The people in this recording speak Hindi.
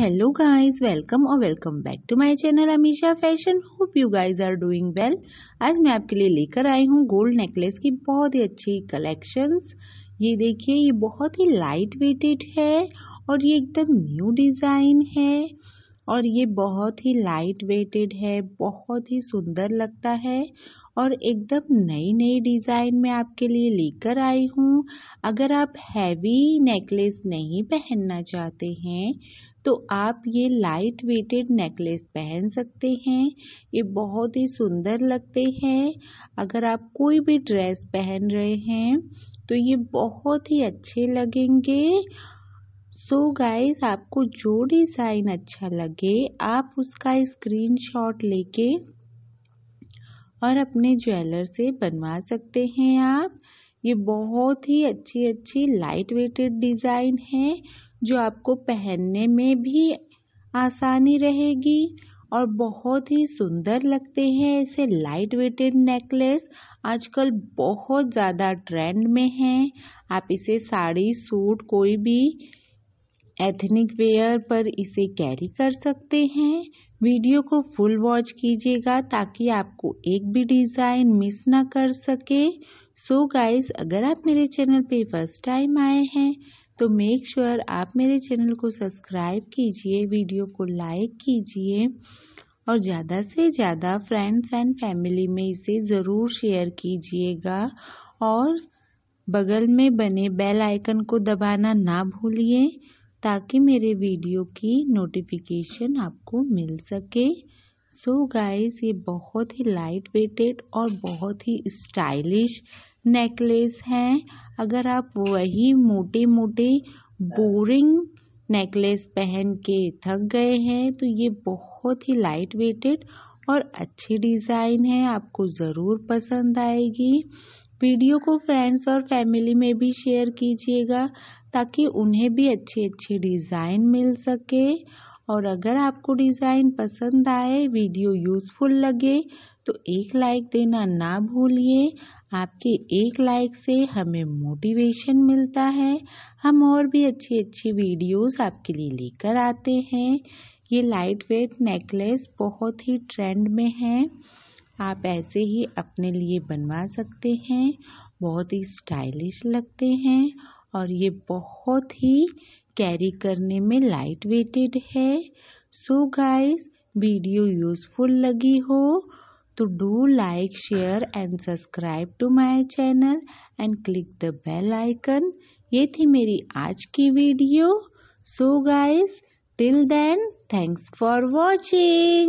हेलो गाइस वेलकम और welcome back to my channel Amisha fashion hope you guys are doing well आज मैं आपके लिए लेकर आई हूँ गोल्ड नेकलेस की बहुत ही अच्छी कलेक्शंस ये देखिए ये बहुत ही लाइट वेटेड है और ये एकदम न्यू डिज़ाइन है और ये बहुत ही लाइट वेटेड है बहुत ही सुंदर लगता है और एकदम नई नई डिज़ाइन में आपके लिए लेकर आई हूँ अगर आप हैवी नेकलेस नहीं पहनना चाहते हैं तो आप ये लाइट वेटेड नेकलेस पहन सकते हैं ये बहुत ही सुंदर लगते हैं अगर आप कोई भी ड्रेस पहन रहे हैं तो ये बहुत ही अच्छे लगेंगे सो so गाइस आपको जो डिज़ाइन अच्छा लगे आप उसका स्क्रीनशॉट लेके और अपने ज्वेलर से बनवा सकते हैं आप ये बहुत ही अच्छी अच्छी लाइट वेटेड डिज़ाइन है जो आपको पहनने में भी आसानी रहेगी और बहुत ही सुंदर लगते हैं ऐसे लाइट वेटेड नेकलेस आजकल बहुत ज़्यादा ट्रेंड में हैं आप इसे साड़ी सूट कोई भी एथनिक वेयर पर इसे कैरी कर सकते हैं वीडियो को फुल वॉच कीजिएगा ताकि आपको एक भी डिज़ाइन मिस ना कर सके सो so गाइस अगर आप मेरे चैनल पे फर्स्ट टाइम आए हैं तो मेक श्योर sure आप मेरे चैनल को सब्सक्राइब कीजिए वीडियो को लाइक कीजिए और ज़्यादा से ज़्यादा फ्रेंड्स एंड फैमिली में इसे ज़रूर शेयर कीजिएगा और बगल में बने बेल आइकन को दबाना ना भूलिए ताकि मेरे वीडियो की नोटिफिकेशन आपको मिल सके सो so गाइस ये बहुत ही लाइट वेटेड और बहुत ही स्टाइलिश नेकलेस हैं अगर आप वही मोटे मोटे बोरिंग नेकलेस पहन के थक गए हैं तो ये बहुत ही लाइट वेटेड और अच्छी डिज़ाइन है आपको ज़रूर पसंद आएगी वीडियो को फ्रेंड्स और फैमिली में भी शेयर कीजिएगा ताकि उन्हें भी अच्छी अच्छी डिज़ाइन मिल सके और अगर आपको डिज़ाइन पसंद आए वीडियो यूज़फुल लगे तो एक लाइक देना ना भूलिए आपके एक लाइक से हमें मोटिवेशन मिलता है हम और भी अच्छी अच्छी वीडियोस आपके लिए लेकर आते हैं ये लाइट वेट नेकलेस बहुत ही ट्रेंड में है आप ऐसे ही अपने लिए बनवा सकते हैं बहुत ही स्टाइलिश लगते हैं और ये बहुत ही कैरी करने में लाइट वेटेड है सो गाइस वीडियो यूज़फुल लगी हो तो do like share and subscribe to my channel and click the bell icon ये थी मेरी आज की video so guys till then thanks for watching